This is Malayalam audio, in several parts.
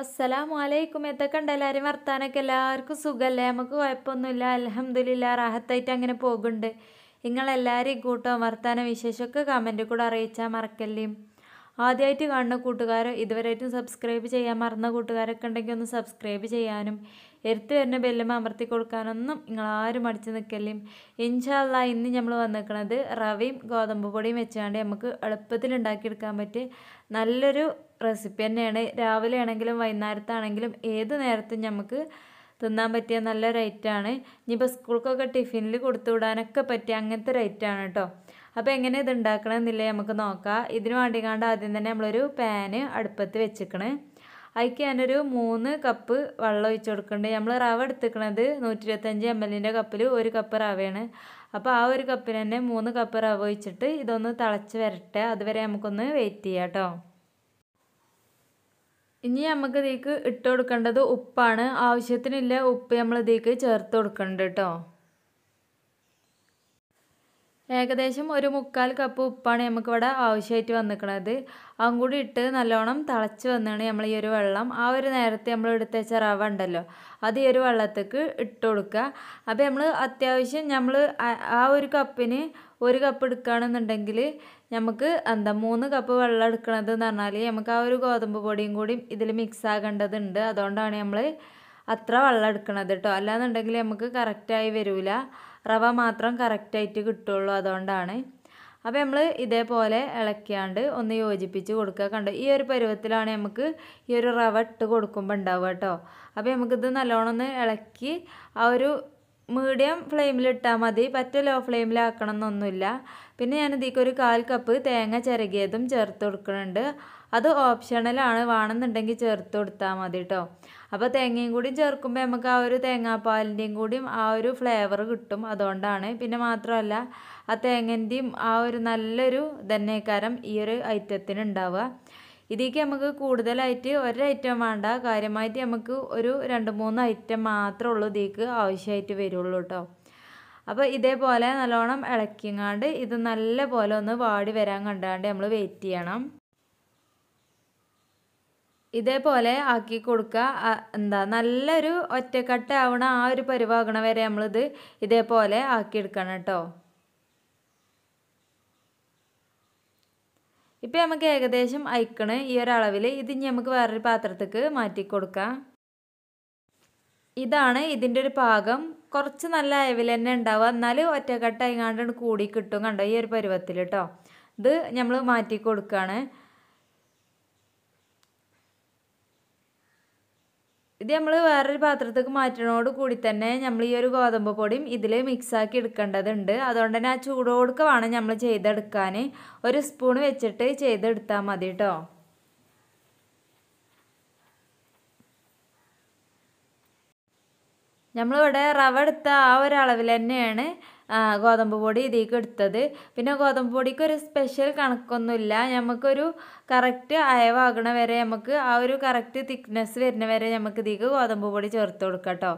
അസ്സലാം വലൈക്കും എത്തക്കണ്ട എല്ലാവരും വർത്താനൊക്കെ എല്ലാവർക്കും സുഖമല്ലേ നമുക്ക് കുഴപ്പമൊന്നുമില്ല അലഹമ്മദില്ല റാഹത്തായിട്ട് അങ്ങനെ പോകുന്നുണ്ട് നിങ്ങളെല്ലാവരെയും കൂട്ടോ വർത്താന വിശേഷമൊക്കെ കമൻറ്റ് കൂടെ അറിയിച്ചാൽ മറക്കല്ലേ ആദ്യമായിട്ട് കാണുന്ന കൂട്ടുകാരോ ഇതുവരെയായിട്ടും സബ്സ്ക്രൈബ് ചെയ്യാൻ മറന്ന കൂട്ടുകാരൊക്കെ ഉണ്ടെങ്കിൽ ഒന്ന് സബ്സ്ക്രൈബ് ചെയ്യാനും എടുത്തു വരുന്ന ബെല്ലും അമർത്തി കൊടുക്കാനൊന്നും നിങ്ങളാരും അടിച്ചു നിൽക്കല്ലേ ഇൻഷാല്ല ഇന്ന് നമ്മൾ വന്നിരിക്കുന്നത് റവയും ഗോതമ്പ് പൊടിയും വെച്ചാണ്ട് നമുക്ക് എളുപ്പത്തിൽ ഉണ്ടാക്കിയെടുക്കാൻ പറ്റിയ നല്ലൊരു റെസിപ്പി തന്നെയാണ് രാവിലെ ആണെങ്കിലും വൈകുന്നേരത്താണെങ്കിലും ഏത് നേരത്തും നമുക്ക് തിന്നാൻ പറ്റിയ നല്ല റൈറ്റാണ് ഇനിയിപ്പോൾ സ്കൂൾക്കൊക്കെ ടിഫിനിൽ കൊടുത്തു വിടാനൊക്കെ പറ്റിയ അങ്ങനത്തെ റൈറ്റാണ് കേട്ടോ അപ്പോൾ എങ്ങനെ ഇത് ഉണ്ടാക്കണമെന്നില്ലേ നമുക്ക് നോക്കാം ഇതിന് വേണ്ടി കണ്ട് ആദ്യം തന്നെ നമ്മളൊരു പാന് അടുപ്പത്ത് വെച്ചിക്കണേ അതിക്ക് ഞാനൊരു മൂന്ന് കപ്പ് വെള്ളം ഒഴിച്ച് കൊടുക്കുന്നുണ്ട് നമ്മൾ റവ എടുത്തിക്കണത് നൂറ്റി ഇരുപത്തഞ്ച് എം എല്ലിൻ്റെ കപ്പിൽ ഒരു കപ്പ് റവയാണ് അപ്പോൾ ആ ഒരു കപ്പിന് തന്നെ മൂന്ന് കപ്പ് റവ ഒഴിച്ചിട്ട് ഇതൊന്ന് തിളച്ച് വരട്ടെ അതുവരെ നമുക്കൊന്ന് വെയിറ്റ് ചെയ്യാം കേട്ടോ ഇനി നമുക്ക് ഇതിലേക്ക് ഇട്ട് കൊടുക്കേണ്ടത് ഉപ്പാണ് ആവശ്യത്തിനില്ല ഉപ്പ് നമ്മൾ ഇതിലേക്ക് ചേർത്ത് കൊടുക്കുന്നുണ്ട് കേട്ടോ ഏകദേശം ഒരു മുക്കാൽ കപ്പ് ഉപ്പാണ് നമുക്കിവിടെ ആവശ്യമായിട്ട് വന്നിരിക്കുന്നത് അതും കൂടി ഇട്ട് നല്ലോണം തിളച്ച് വന്നാണ് നമ്മൾ ഈ ഒരു വെള്ളം ആ ഒരു നേരത്തെ നമ്മൾ എടുത്തേച്ച റവ ഉണ്ടല്ലോ അത് ഈ ഒരു വെള്ളത്തേക്ക് ഇട്ട് കൊടുക്കുക അപ്പോൾ നമ്മൾ അത്യാവശ്യം നമ്മൾ ആ ഒരു കപ്പിന് ഒരു കപ്പ് എടുക്കുകയാണെന്നുണ്ടെങ്കിൽ നമുക്ക് എന്താ മൂന്ന് കപ്പ് വെള്ളം എടുക്കണത് എന്ന് പറഞ്ഞാൽ നമുക്ക് ആ ഒരു ഗോതമ്പ് പൊടിയും കൂടി ഇതിൽ മിക്സ് ആകേണ്ടതുണ്ട് അതുകൊണ്ടാണ് നമ്മൾ അത്ര വെള്ളം എടുക്കണത് കേട്ടോ അല്ലാന്നുണ്ടെങ്കിൽ നമുക്ക് കറക്റ്റായി വരില്ല റവ മാത്രം കറക്റ്റായിട്ട് കിട്ടുള്ളൂ അതുകൊണ്ടാണ് അപ്പോൾ നമ്മൾ ഇതേപോലെ ഇളക്കിയാണ്ട് ഒന്ന് യോജിപ്പിച്ച് കൊടുക്കുക കണ്ടോ ഈ ഒരു പരുവത്തിലാണ് നമുക്ക് ഈ ഒരു റവ ഇട്ട് കൊടുക്കുമ്പോൾ ഉണ്ടാവുക കേട്ടോ അപ്പോൾ നമുക്കിത് നല്ലോണം ഒന്ന് ഇളക്കി ആ ഒരു മീഡിയം ഫ്ലെയിമിലിട്ടാൽ മതി പറ്റ ലോ ഫ്ലെയിമിലാക്കണം എന്നൊന്നുമില്ല പിന്നെ ഞാൻ ഇതിലേക്ക് ഒരു കാൽ കപ്പ് തേങ്ങ ചിരകിയതും ചേർത്ത് കൊടുക്കുന്നുണ്ട് അത് ഓപ്ഷണലാണ് വേണമെന്നുണ്ടെങ്കിൽ ചേർത്ത് കൊടുത്താൽ മതി കേട്ടോ അപ്പോൾ തേങ്ങയും കൂടി ചേർക്കുമ്പോൾ നമുക്ക് ആ ഒരു തേങ്ങാപ്പാലിൻ്റെയും കൂടിയും ആ ഒരു ഫ്ലേവർ കിട്ടും അതുകൊണ്ടാണ് പിന്നെ മാത്രമല്ല ആ തേങ്ങൻ്റെയും ആ ഒരു നല്ലൊരു ധന്യക്കാരം ഈ ഒരു ഐറ്റത്തിന് ഉണ്ടാവുക ഇതിലേക്ക് നമുക്ക് കൂടുതലായിട്ട് ഒരു ഐറ്റം വേണ്ട കാര്യമായിട്ട് നമുക്ക് ഒരു രണ്ട് മൂന്ന് ഐറ്റം മാത്രമേ ഉള്ളൂ ഇതിലേക്ക് ആവശ്യമായിട്ട് വരുള്ളൂ കേട്ടോ അപ്പോൾ ഇതേപോലെ നല്ലോണം ഇളക്കിങ്ങാണ്ട് ഇത് നല്ല പോലെ ഒന്ന് വാടി വരാൻ കണ്ടാണ്ട് നമ്മൾ വെയിറ്റ് ചെയ്യണം ഇതേപോലെ ആക്കി കൊടുക്കുക എന്താ നല്ലൊരു ഒറ്റക്കട്ട ആ ഒരു പരുവാകണ വരെ നമ്മളിത് ഇതേപോലെ ആക്കിയെടുക്കണം കേട്ടോ ഇപ്പോൾ നമുക്ക് ഏകദേശം അയക്കണ് ഈ ഒരളവിൽ ഇത് ഇനി നമുക്ക് വേറൊരു പാത്രത്തേക്ക് മാറ്റി കൊടുക്കാം ഇതാണ് ഇതിൻ്റെ ഒരു പാകം കുറച്ച് നല്ല അയവിൽ തന്നെ ഉണ്ടാവുക എന്നാലും ഒറ്റക്കെട്ടായിങ്ങാണ്ട് കൂടി കിട്ടും കണ്ടോ ഈ ഒരു പരുവത്തിൽ കേട്ടോ ഇത് നമ്മൾ മാറ്റി കൊടുക്കുകയാണ് ഇത് നമ്മൾ വേറൊരു പാത്രത്തേക്ക് മാറ്റുന്നതോട് കൂടി തന്നെ നമ്മൾ ഈ ഒരു ഗോതമ്പ് പൊടിയും ഇതിൽ മിക്സാക്കി എടുക്കേണ്ടതുണ്ട് അതുകൊണ്ട് തന്നെ ആ ചൂടോടുക്ക വേണം നമ്മൾ ചെയ്തെടുക്കാൻ ഒരു സ്പൂൺ വെച്ചിട്ട് ചെയ്തെടുത്താൽ മതി കേട്ടോ നമ്മളിവിടെ റവ എടുത്ത ആ ഒരളവിൽ തന്നെയാണ് ഗോതമ്പ് പൊടി ഇതിലേക്ക് എടുത്തത് പിന്നെ ഗോതമ്പ് പൊടിക്ക് ഒരു സ്പെഷ്യൽ കണക്കൊന്നുമില്ല നമുക്കൊരു കറക്റ്റ് അയവാകണ വരെ നമുക്ക് ആ ഒരു കറക്റ്റ് തിക്നെസ് വരുന്ന വരെ നമുക്ക് ഇതിലേക്ക് ഗോതമ്പ് പൊടി ചേർത്ത് കൊടുക്കാം കേട്ടോ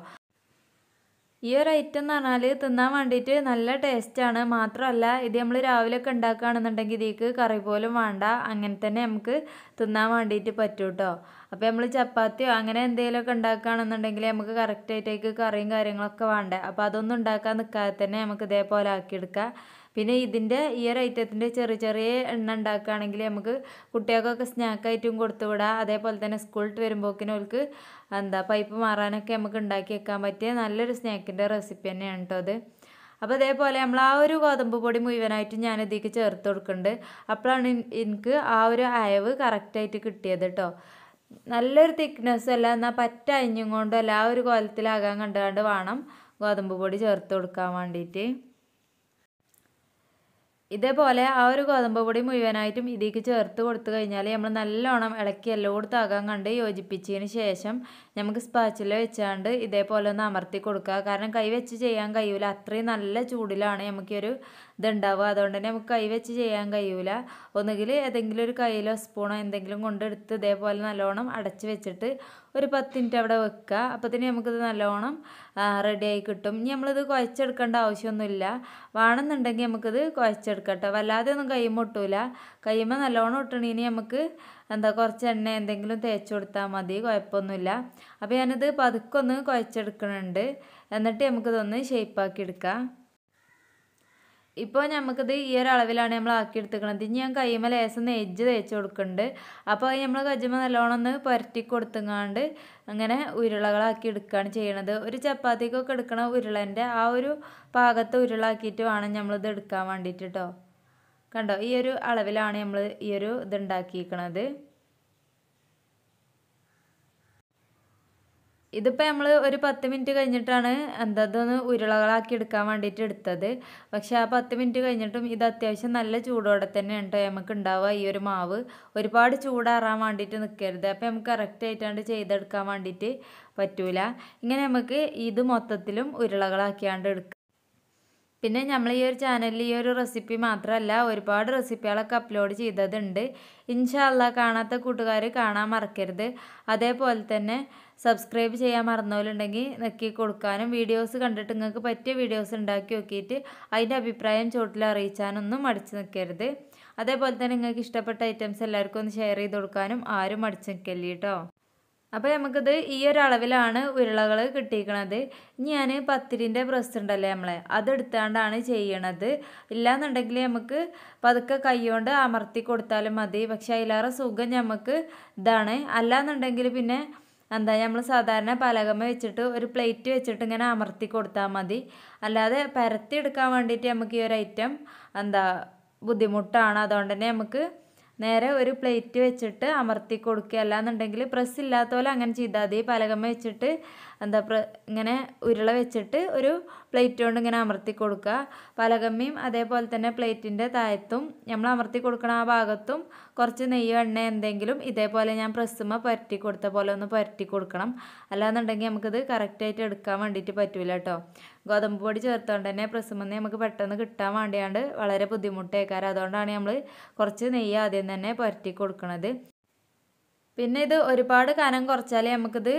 ഈ ഒരു ഐറ്റം എന്ന് പറഞ്ഞാൽ തിന്നാൻ വേണ്ടിയിട്ട് നല്ല ടേസ്റ്റാണ് മാത്രമല്ല ഇത് നമ്മൾ രാവിലെയൊക്കെ ഉണ്ടാക്കുകയാണെന്നുണ്ടെങ്കിൽ ഇതിലേക്ക് കറി പോലും വേണ്ട അങ്ങനെ തന്നെ നമുക്ക് തിന്നാൻ വേണ്ടിയിട്ട് പറ്റൂട്ടോ അപ്പോൾ നമ്മൾ ചപ്പാത്തിയോ അങ്ങനെ എന്തെങ്കിലുമൊക്കെ ഉണ്ടാക്കുകയാണെന്നുണ്ടെങ്കിൽ നമുക്ക് കറക്റ്റായിട്ടേക്ക് കറിയും കാര്യങ്ങളൊക്കെ വേണ്ടേ അപ്പോൾ അതൊന്നും ഉണ്ടാക്കാൻ നിൽക്കാതെ തന്നെ നമുക്ക് ഇതേപോലെ ആക്കിയെടുക്കാം പിന്നെ ഇതിൻ്റെ ഈ ഒരു ഐറ്റത്തിൻ്റെ ചെറിയ ചെറിയ എണ്ണ ഉണ്ടാക്കുകയാണെങ്കിൽ നമുക്ക് കുട്ടികൾക്കൊക്കെ സ്നാക്കായിട്ടും കൊടുത്തുവിടാം അതേപോലെ തന്നെ സ്കൂളിട്ട് വരുമ്പോക്കിനും അവർക്ക് എന്താ പൈപ്പ് മാറാനൊക്കെ നമുക്ക് ഉണ്ടാക്കി വെക്കാൻ പറ്റിയ നല്ലൊരു സ്നാക്കിൻ്റെ റെസിപ്പി തന്നെയാണ് കേട്ടോ അത് അപ്പോൾ അതേപോലെ നമ്മൾ ആ ഒരു ഗോതമ്പ് പൊടി മുഴുവനായിട്ടും ഞാൻ ഇതിലേക്ക് ചേർത്ത് കൊടുക്കുന്നുണ്ട് അപ്പോഴാണ് എനിക്ക് ആ ഒരു അയവ് കറക്റ്റായിട്ട് കിട്ടിയത് കേട്ടോ നല്ലൊരു തിക്നെസ് അല്ല എന്നാൽ പറ്റ അഞ്ഞും കൊണ്ടും അല്ല ആ ഒരു കോലത്തിലാകാൻ കണ്ടുകൊണ്ട് വേണം ഗോതമ്പ് പൊടി ചേർത്ത് കൊടുക്കാൻ വേണ്ടിയിട്ട് ഇതേപോലെ ആ ഒരു ഗോതമ്പ് പൊടി മുഴുവനായിട്ടും ഇതിലേക്ക് ചേർത്ത് കൊടുത്തു കഴിഞ്ഞാൽ നമ്മൾ നല്ലോണം ഇളക്കി എല്ലായിടത്തും അകം കണ്ട് യോജിപ്പിച്ചതിന് ശേഷം നമുക്ക് സ്പാച്ചില വെച്ചാണ്ട് ഇതേപോലെ ഒന്ന് അമർത്തി കൊടുക്കുക കാരണം കൈ വെച്ച് ചെയ്യാൻ കഴിയില്ല അത്രയും നല്ല ചൂടിലാണ് നമുക്കൊരു ഇതുണ്ടാവുക അതുകൊണ്ട് തന്നെ നമുക്ക് വെച്ച് ചെയ്യാൻ കഴിയൂല ഒന്നുകിൽ ഏതെങ്കിലും ഒരു കയ്യിലോ സ്പൂണോ എന്തെങ്കിലും കൊണ്ടെടുത്ത് ഇതേപോലെ നല്ലോണം അടച്ച് വെച്ചിട്ട് ഒരു പത്ത് മിനിറ്റ് അവിടെ വെക്കുക തന്നെ നമുക്കിത് നല്ലോണം റെഡിയായി കിട്ടും ഇനി നമ്മളിത് കുഴച്ചെടുക്കേണ്ട ആവശ്യമൊന്നുമില്ല വേണമെന്നുണ്ടെങ്കിൽ നമുക്കിത് കുഴച്ചെടുക്കട്ടെ വല്ലാതെ ഒന്നും കയ്യുമ്പോൾ ഒട്ടൂല കയ്യുമ്പോൾ നല്ലോണം ഒട്ടണീന് നമുക്ക് എന്താ കുറച്ച് എണ്ണ എന്തെങ്കിലും തേച്ച് കൊടുത്താൽ മതി കുഴപ്പമൊന്നുമില്ല അപ്പോൾ ഞാനിത് പതുക്കൊന്ന് കുഴച്ചെടുക്കണുണ്ട് എന്നിട്ട് നമുക്കിതൊന്ന് ഷേപ്പാക്കി എടുക്കാം ഇപ്പോൾ നമുക്കിത് ഈ ഒരു അളവിലാണ് നമ്മൾ ആക്കി ആക്കിയെടുത്തിക്കണത് ഇനി ഞാൻ കൈമ ലേസൊന്ന് എജ്ജ് തേച്ച് കൊടുക്കുന്നുണ്ട് അപ്പോൾ അത് നമ്മൾ കജ്മ നല്ലോണം ഒന്ന് പുരട്ടി കൊടുത്തുങ്ങാണ്ട് അങ്ങനെ ഉരുളകളാക്കി എടുക്കുകയാണ് ചെയ്യണത് ഒരു ചപ്പാത്തിക്കൊക്കെ എടുക്കണ ഉരുളൻ്റെ ആ ഒരു പാകത്ത് ഉരുളാക്കിയിട്ട് വേണം നമ്മളിത് എടുക്കാൻ വേണ്ടിയിട്ട് കേട്ടോ കണ്ടോ ഈ ഒരു അളവിലാണ് നമ്മൾ ഈ ഒരു ഇത് ഉണ്ടാക്കിയിരിക്കണത് ഇതിപ്പോൾ നമ്മൾ ഒരു പത്ത് മിനിറ്റ് കഴിഞ്ഞിട്ടാണ് എന്താ ഉരുളകളാക്കി എടുക്കാൻ വേണ്ടിയിട്ട് എടുത്തത് പക്ഷേ ആ പത്ത് മിനിറ്റ് കഴിഞ്ഞിട്ടും ഇത് അത്യാവശ്യം നല്ല ചൂടോടെ തന്നെ ഉണ്ടോ നമുക്ക് ഉണ്ടാവുക ഈ ഒരു മാവ് ഒരുപാട് ചൂടാറാൻ വേണ്ടിയിട്ട് നിൽക്കരുത് അപ്പോൾ നമുക്ക് കറക്റ്റ് ആയിട്ടാണ്ട് ചെയ്തെടുക്കാൻ വേണ്ടിയിട്ട് പറ്റൂല ഇങ്ങനെ നമുക്ക് ഇത് മൊത്തത്തിലും ഉരുളകളാക്കിയാണ്ട് എടുക്കാം പിന്നെ നമ്മൾ ഈ ഒരു ചാനലിൽ ഈ ഒരു റെസിപ്പി മാത്രമല്ല ഒരുപാട് റെസിപ്പികളൊക്കെ അപ്ലോഡ് ചെയ്തതുണ്ട് ഇൻഷാല്ല കാണാത്ത കൂട്ടുകാർ കാണാൻ മറക്കരുത് അതേപോലെ തന്നെ സബ്സ്ക്രൈബ് ചെയ്യാൻ മറന്നവരുണ്ടെങ്കിൽ നെക്കി കൊടുക്കാനും വീഡിയോസ് കണ്ടിട്ട് നിങ്ങൾക്ക് പറ്റിയ വീഡിയോസ് ഉണ്ടാക്കി നോക്കിയിട്ട് അതിൻ്റെ അഭിപ്രായം ചോട്ടിൽ അറിയിച്ചാനൊന്നും മടിച്ച് നിൽക്കരുത് അതേപോലെ തന്നെ നിങ്ങൾക്ക് ഇഷ്ടപ്പെട്ട ഐറ്റംസ് എല്ലാവർക്കും ഒന്ന് ഷെയർ ചെയ്ത് കൊടുക്കാനും ആരും മടിച്ച് നിൽക്കല്ലേ കേട്ടോ അപ്പോൾ നമുക്കിത് ഈ ഒരു അളവിലാണ് ഉരുളകൾ കിട്ടിയിരിക്കണത് ഇനി ഞാൻ പത്തിരിൻ്റെ ബ്രസ് ഉണ്ടല്ലേ നമ്മളെ അതെടുത്താണ്ടാണ് ചെയ്യണത് ഇല്ലാന്നുണ്ടെങ്കിൽ നമുക്ക് പതുക്കെ കൈകൊണ്ട് അമർത്തി കൊടുത്താലും മതി പക്ഷേ അതിലേറെ സുഖം നമുക്ക് ഇതാണ് അല്ലാന്നുണ്ടെങ്കിൽ പിന്നെ എന്താ നമ്മൾ സാധാരണ പലകമ്മ വെച്ചിട്ട് ഒരു പ്ലേറ്റ് വെച്ചിട്ട് ഇങ്ങനെ അമർത്തി കൊടുത്താൽ മതി അല്ലാതെ പരത്തി എടുക്കാൻ വേണ്ടിയിട്ട് നമുക്ക് ഈ ഒരു ഐറ്റം എന്താ ബുദ്ധിമുട്ടാണ് അതുകൊണ്ട് തന്നെ നമുക്ക് നേരെ ഒരു പ്ലേറ്റ് വെച്ചിട്ട് അമർത്തി കൊടുക്കുക അല്ലാന്നുണ്ടെങ്കിൽ പ്രസ് ഇല്ലാത്ത പോലെ അങ്ങനെ ചെയ്താൽ മതി പലകമ്മ വെച്ചിട്ട് എന്താ ഇങ്ങനെ ഉരുള വെച്ചിട്ട് ഒരു പ്ലേറ്റ് കൊണ്ട് ഇങ്ങനെ അമർത്തി കൊടുക്കുക പലകമ്മിയും അതേപോലെ തന്നെ പ്ലേറ്റിൻ്റെ താഴത്തും നമ്മൾ അമർത്തി കൊടുക്കണ ആ ഭാഗത്തും കുറച്ച് നെയ്യോ എണ്ണ എന്തെങ്കിലും ഇതേപോലെ ഞാൻ പ്രസുമ പുരട്ടി കൊടുത്ത പോലെ ഒന്ന് പുരട്ടി കൊടുക്കണം അല്ലാന്നുണ്ടെങ്കിൽ നമുക്കിത് കറക്റ്റായിട്ട് എടുക്കാൻ വേണ്ടിയിട്ട് പറ്റില്ല കേട്ടോ ഗോതമ്പ് പൊടി ചേർത്തുകൊണ്ട് തന്നെ പ്രസുമെന്ന് നമുക്ക് പെട്ടെന്ന് കിട്ടാൻ വേണ്ടിയാണ്ട് വളരെ ബുദ്ധിമുട്ടേക്കാറ് അതുകൊണ്ടാണ് നമ്മൾ കുറച്ച് നെയ്യ് ആദ്യം തന്നെ പുരട്ടി കൊടുക്കുന്നത് പിന്നെ ഇത് ഒരുപാട് കനം കുറച്ചാലേ നമുക്കിത്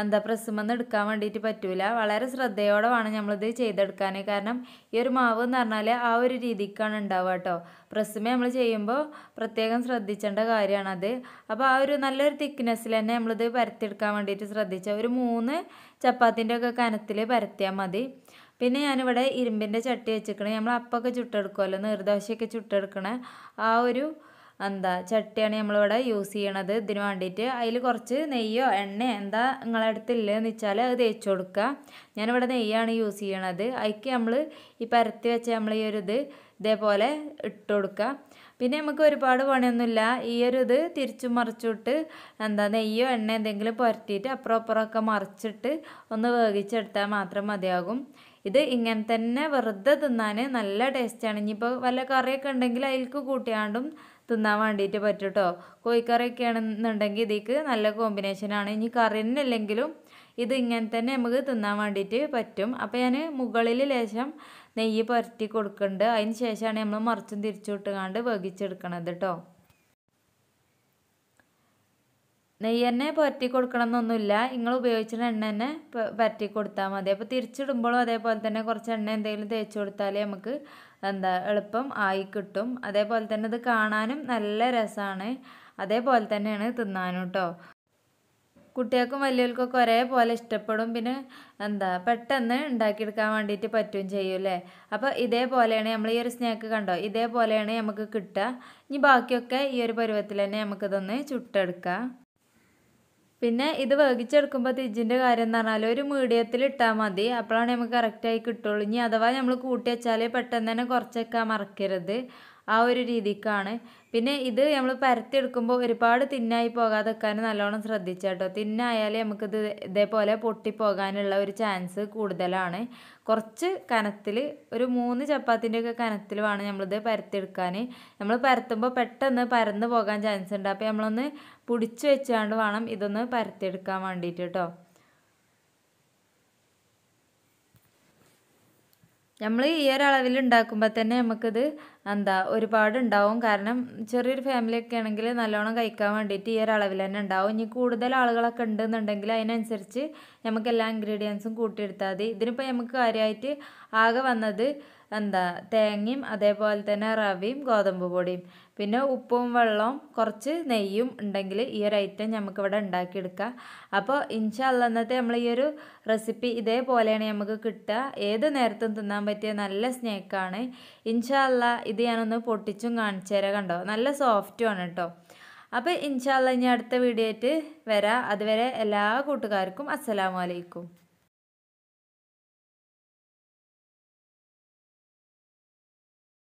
എന്താ പ്രസ്സുമെന്ന് എടുക്കാൻ വേണ്ടിയിട്ട് പറ്റൂല വളരെ ശ്രദ്ധയോടെ വേണം നമ്മളിത് ചെയ്തെടുക്കാൻ കാരണം ഈ ഒരു മാവ് എന്ന് പറഞ്ഞാൽ ആ ഒരു രീതിക്കാണ് ഉണ്ടാവുക കേട്ടോ പ്രസ്സുമേ നമ്മൾ ചെയ്യുമ്പോൾ പ്രത്യേകം ശ്രദ്ധിക്കേണ്ട കാര്യമാണത് അപ്പോൾ ആ ഒരു നല്ലൊരു തിക്നെസ്സിൽ തന്നെ നമ്മളിത് പരത്തിയെടുക്കാൻ വേണ്ടിയിട്ട് ശ്രദ്ധിച്ച ഒരു മൂന്ന് ചപ്പാത്തിൻ്റെ ഒക്കെ കനത്തിൽ പരത്തിയാൽ മതി പിന്നെ ഞാനിവിടെ ഇരുമ്പിൻ്റെ ചട്ടി വെച്ചിരിക്കണേ നമ്മൾ അപ്പമൊക്കെ ചുട്ടെടുക്കുമല്ലോ നീർദോശയൊക്കെ ചുട്ടെടുക്കണേ ആ ഒരു എന്താ ചട്ടിയാണ് നമ്മളിവിടെ യൂസ് ചെയ്യണത് ഇതിന് വേണ്ടിയിട്ട് അതിൽ കുറച്ച് നെയ്യോ എണ്ണയോ എന്താ നിങ്ങളുടെ അടുത്തില്ലെന്ന് വെച്ചാൽ അത് തേച്ച് കൊടുക്കുക ഞാനിവിടെ നെയ്യാണ് യൂസ് ചെയ്യണത് അതിക്ക് നമ്മൾ ഈ പരത്തി വെച്ച നമ്മൾ ഈ ഒരു ഇത് ഇതേപോലെ ഇട്ട് കൊടുക്കുക പിന്നെ നമുക്ക് ഒരുപാട് പണിയൊന്നുമില്ല ഈ ഒരു ഇത് തിരിച്ചും മറിച്ചിട്ട് എന്താ നെയ്യോ എണ്ണ എന്തെങ്കിലും പുരട്ടിയിട്ട് അപ്പുറം അപ്പുറമൊക്കെ മറിച്ചിട്ട് ഒന്ന് വേവിച്ചെടുത്താൽ മാത്രം മതിയാകും ഇത് ഇങ്ങനെ തന്നെ വെറുതെ തിന്നാൻ നല്ല ടേസ്റ്റാണ് ഇനിയിപ്പോൾ വല്ല കറിയൊക്കെ ഉണ്ടെങ്കിൽ അതിൽക്ക് കൂട്ടിയാണ്ടും തിന്നാൻ വേണ്ടിയിട്ട് പറ്റും കേട്ടോ കോഴിക്കറിയൊക്കെ ആണെന്നുണ്ടെങ്കിൽ ഇതിക്ക് നല്ല കോമ്പിനേഷനാണ് ഇനി കറി തന്നെ ഇല്ലെങ്കിലും ഇത് ഇങ്ങനെ തന്നെ നമുക്ക് തിന്നാൻ വേണ്ടിയിട്ട് പറ്റും അപ്പോൾ ഞാൻ മുകളിൽ ലേശം നെയ്യ് പുരട്ടി കൊടുക്കുന്നുണ്ട് അതിന് ശേഷമാണ് നമ്മൾ മറിച്ചും തിരിച്ചു വിട്ടുകാണ്ട് വേഗിച്ചെടുക്കണത് കേട്ടോ നെയ്യ് തന്നെ പുരട്ടി കൊടുക്കണം എന്നൊന്നുമില്ല നിങ്ങൾ ഉപയോഗിച്ചിട്ട് എണ്ണ തന്നെ പുരട്ടി കൊടുത്താൽ മതി അപ്പോൾ തിരിച്ചിടുമ്പോഴും അതേപോലെ തന്നെ കുറച്ച് എണ്ണ എന്തെങ്കിലും തേച്ച് കൊടുത്താലേ നമുക്ക് എന്താ എളുപ്പം ആയി കിട്ടും അതേപോലെ തന്നെ ഇത് കാണാനും നല്ല രസമാണ് അതേപോലെ തന്നെയാണ് തിന്നാനും കേട്ടോ കുട്ടികൾക്കും വലിയവർക്കൊക്കെ ഒരേപോലെ ഇഷ്ടപ്പെടും പിന്നെ എന്താ പെട്ടെന്ന് ഉണ്ടാക്കിയെടുക്കാൻ വേണ്ടിയിട്ട് പറ്റുകയും ചെയ്യും അല്ലേ അപ്പോൾ ഇതേപോലെയാണ് നമ്മൾ ഈ ഒരു സ്നാക്ക് കണ്ടോ ഇതേപോലെയാണ് നമുക്ക് കിട്ടുക ഇനി ബാക്കിയൊക്കെ ഈ ഒരു പരുവത്തിൽ തന്നെ നമുക്കിതൊന്ന് ചുട്ടെടുക്കാം പിന്നെ ഇത് വേഗിച്ചെടുക്കുമ്പോൾ തിജിൻ്റെ കാര്യം എന്ന് പറഞ്ഞാൽ ഒരു മീഡിയത്തിൽ ഇട്ടാൽ മതി അപ്പോഴാണ് നമുക്ക് കറക്റ്റായി കിട്ടുള്ളൂ ഇനി അഥവാ നമ്മൾ കൂട്ടി വെച്ചാൽ പെട്ടെന്ന് തന്നെ കുറച്ചൊക്കെ മറക്കരുത് ആ ഒരു രീതിക്കാണ് പിന്നെ ഇത് നമ്മൾ പരത്തിയെടുക്കുമ്പോൾ ഒരുപാട് തിന്നായി പോകാതെ വെക്കാനും നല്ലോണം ശ്രദ്ധിച്ചാട്ടോ തിന്നായാലേ നമുക്കിത് ഇതേപോലെ പൊട്ടിപ്പോകാനുള്ള ഒരു ചാൻസ് കൂടുതലാണ് കുറച്ച് കനത്തിൽ ഒരു മൂന്ന് ചപ്പാത്തിൻ്റെയൊക്കെ വേണം നമ്മളിത് പരത്തിയെടുക്കാൻ നമ്മൾ പരത്തുമ്പോൾ പെട്ടെന്ന് പരന്ന് പോകാൻ ചാൻസ് ഉണ്ട് അപ്പോൾ നമ്മളൊന്ന് പിടിച്ച് വെച്ചാണ്ട് വേണം ഇതൊന്ന് പരത്തിയെടുക്കാൻ വേണ്ടിയിട്ട് കേട്ടോ നമ്മൾ ഈ ഒരളവിൽ ഉണ്ടാക്കുമ്പോൾ തന്നെ നമുക്കിത് എന്താ ഒരുപാട് ഉണ്ടാവും കാരണം ചെറിയൊരു ഫാമിലിയൊക്കെ ആണെങ്കിൽ നല്ലോണം കഴിക്കാൻ വേണ്ടിയിട്ട് ഈ ഒരളവിൽ തന്നെ ഉണ്ടാവും ഇനി കൂടുതൽ ആളുകളൊക്കെ ഉണ്ടെന്നുണ്ടെങ്കിൽ അതിനനുസരിച്ച് നമുക്ക് എല്ലാ ഇൻഗ്രീഡിയൻസും കൂട്ടിയെടുത്താൽ മതി ഇതിനിപ്പോൾ നമുക്ക് കാര്യമായിട്ട് ആകെ വന്നത് എന്താ തേങ്ങയും അതേപോലെ തന്നെ റവിയും ഗോതമ്പ് പൊടിയും പിന്നെ ഉപ്പും വെള്ളവും കുറച്ച് നെയ്യും ഉണ്ടെങ്കിൽ ഈ ഒരു ഐറ്റം നമുക്കിവിടെ ഉണ്ടാക്കിയെടുക്കാം അപ്പോൾ ഇൻഷാല്ല ഇന്നത്തെ നമ്മൾ ഈ ഒരു റെസിപ്പി ഇതേപോലെയാണ് നമുക്ക് കിട്ടുക ഏത് നേരത്തും തിന്നാൻ പറ്റിയ നല്ല സ്നേക്കാണ് ഇൻഷാല്ല ഇത് ഞാനൊന്ന് പൊട്ടിച്ചും കാണിച്ചു തരാം കണ്ടോ നല്ല ആണ് കേട്ടോ അപ്പോൾ ഇൻഷാല്ല ഇനി അടുത്ത വീഡിയോ ആയിട്ട് വരാം അതുവരെ എല്ലാ കൂട്ടുകാർക്കും അസ്സലാമലൈക്കും